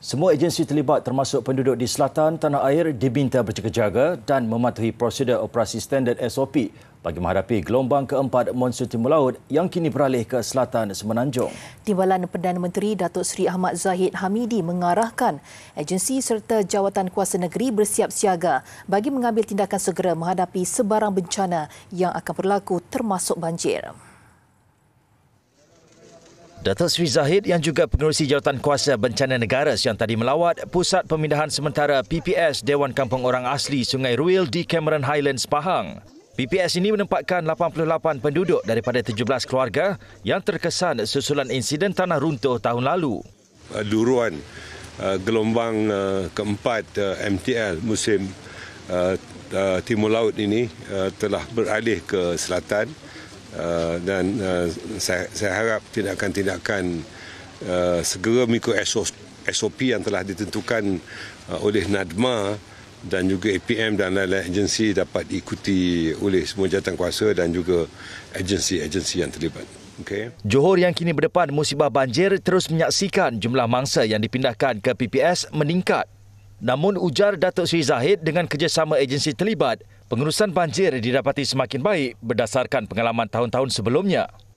Semua agensi terlibat termasuk penduduk di selatan tanah air diminta berjaga-jaga dan mematuhi prosedur operasi standard SOP bagi menghadapi gelombang keempat monsun timur laut yang kini beralih ke selatan semenanjung. Timbalan Perdana Menteri Datuk Seri Ahmad Zahid Hamidi mengarahkan agensi serta jawatan kuasa negeri bersiap siaga bagi mengambil tindakan segera menghadapi sebarang bencana yang akan berlaku termasuk banjir. Datuk Sri Zahid yang juga pengurusi jawatan kuasa bencana negara yang tadi melawat Pusat Pemindahan Sementara PPS Dewan Kampung Orang Asli Sungai Ruil di Cameron Highlands, Pahang. PPS ini menempatkan 88 penduduk daripada 17 keluarga yang terkesan susulan insiden tanah runtuh tahun lalu. Uh, duruan uh, gelombang uh, keempat MTL musim timur laut ini telah beralih ke selatan Uh, dan uh, saya, saya harap tindakan-tindakan uh, segera mengikut SOP yang telah ditentukan uh, oleh NADMA dan juga APM dan lain-lain agensi dapat diikuti oleh semua jawatan kuasa dan juga agensi-agensi yang terlibat. Okay. Johor yang kini berdepan musibah banjir terus menyaksikan jumlah mangsa yang dipindahkan ke PPS meningkat. Namun ujar Datuk Sri Zahid dengan kerjasama agensi terlibat, pengurusan banjir didapati semakin baik berdasarkan pengalaman tahun-tahun sebelumnya.